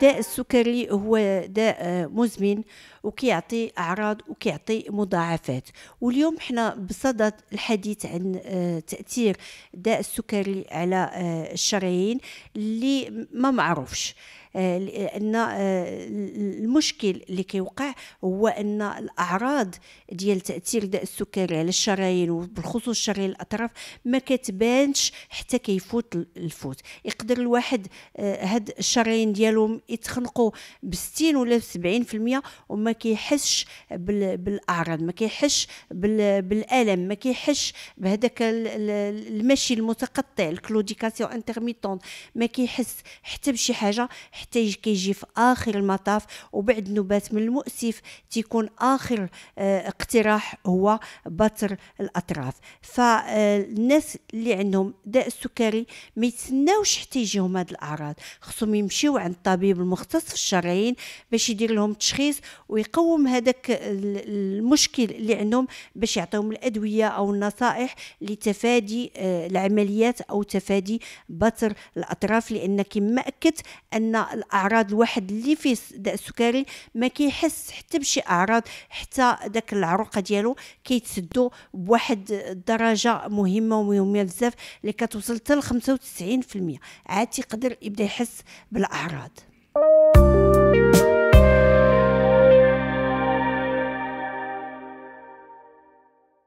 داء السكري هو داء آه، مزمن وكيعطي اعراض وكيعطي مضاعفات واليوم حنا بصدد الحديث عن آه، تاثير داء السكري على آه، الشرايين اللي ما معروفش لان آه، المشكل اللي كيوقع هو ان الاعراض ديال تاثير داء السكري على الشرايين وبالخصوص شرايين الاطراف ما كتبانش حتى كيفوت الفوت يقدر الواحد آه، هاد الشرايين ديالهم يتخنقوا ب 60 ولا 70% وما كيحسش بالاعراض ما كيحسش بالالم ما كيحسش بهذاك المشي المتقطع الكلوديكاسيون انترميتون ما كيحس حتى بشي حاجه حتى كيجي في اخر المطاف وبعد نبات من المؤسف تيكون اخر آه، اقتراح هو بتر الاطراف فالناس آه، اللي عندهم داء السكري ما يتسناوش حتى يجيهم هاد الاعراض خصهم يمشيو عند الطبيب المختص في الشرايين باش يدير لهم تشخيص ويقوم هذاك المشكل اللي عندهم باش يعطيهم الادويه او النصائح لتفادي آه، العمليات او تفادي بتر الاطراف لان كما اكدت ان الاعراض الواحد اللي فيه داء السكري ما كيحس حتى بشي اعراض حتى داك العروقه ديالو كيتسدو بواحد الدرجه مهمه ومهمه بزاف اللي كتوصل حتى ل 95% عاد تيقدر يبدا يحس بالاعراض